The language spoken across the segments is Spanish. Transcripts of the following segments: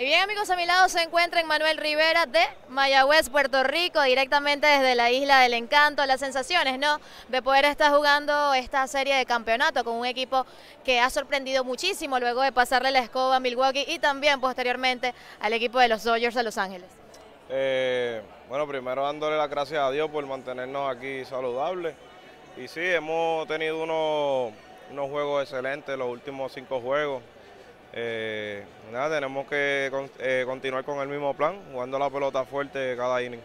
Y bien amigos, a mi lado se encuentra Manuel Rivera de Mayagüez, Puerto Rico, directamente desde la Isla del Encanto. Las sensaciones, ¿no? De poder estar jugando esta serie de campeonato con un equipo que ha sorprendido muchísimo luego de pasarle la escoba a Milwaukee y también posteriormente al equipo de los Dodgers de Los Ángeles. Eh, bueno, primero dándole las gracias a Dios por mantenernos aquí saludables. Y sí, hemos tenido unos, unos juegos excelentes, los últimos cinco juegos. Eh, nada, tenemos que eh, continuar con el mismo plan, jugando la pelota fuerte cada inning.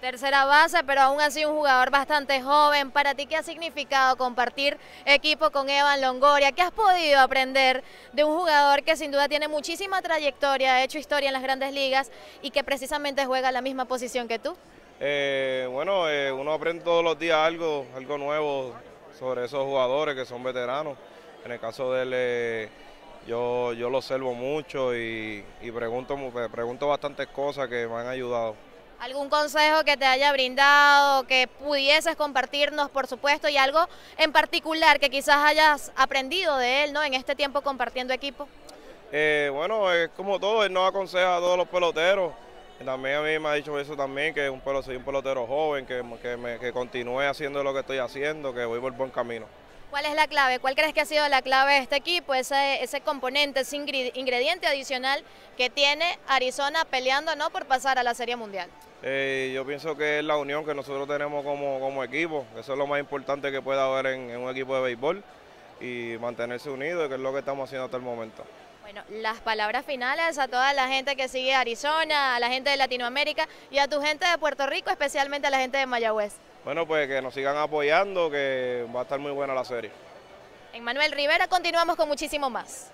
Tercera base, pero aún así un jugador bastante joven. ¿Para ti qué ha significado compartir equipo con Evan Longoria? ¿Qué has podido aprender de un jugador que sin duda tiene muchísima trayectoria, ha hecho historia en las grandes ligas y que precisamente juega la misma posición que tú? Eh, bueno, uno aprende todos los días algo, algo nuevo sobre esos jugadores que son veteranos. En el caso del yo, lo observo mucho y, pregunto, pues, pregunto bastantes cosas que me han ayudado. ¿Algún consejo que te haya brindado, que pudieses compartirnos, por supuesto, y algo en particular que quizás hayas aprendido de él ¿no? en este tiempo compartiendo equipo? Eh, bueno, es como todo, él nos aconseja a todos los peloteros. También a mí me ha dicho eso también, que un soy un pelotero joven, que, que continúe haciendo lo que estoy haciendo, que voy por buen camino. ¿Cuál es la clave? ¿Cuál crees que ha sido la clave de este equipo? Ese, componente, ese ingrediente adicional que tiene Arizona peleando ¿no? por pasar a la Serie Mundial. Eh, yo pienso que es la unión que nosotros tenemos como, equipo. Eso es lo más importante que pueda haber en, en un equipo de béisbol y mantenerse unido, que es lo que estamos haciendo hasta el momento. Bueno, las palabras finales a toda la gente que sigue Arizona, a la gente de Latinoamérica y a tu gente de Puerto Rico, especialmente a la gente de Mayagüez. Bueno, pues que nos sigan apoyando, que va a estar muy buena la serie. En Manuel Rivera continuamos con muchísimo más.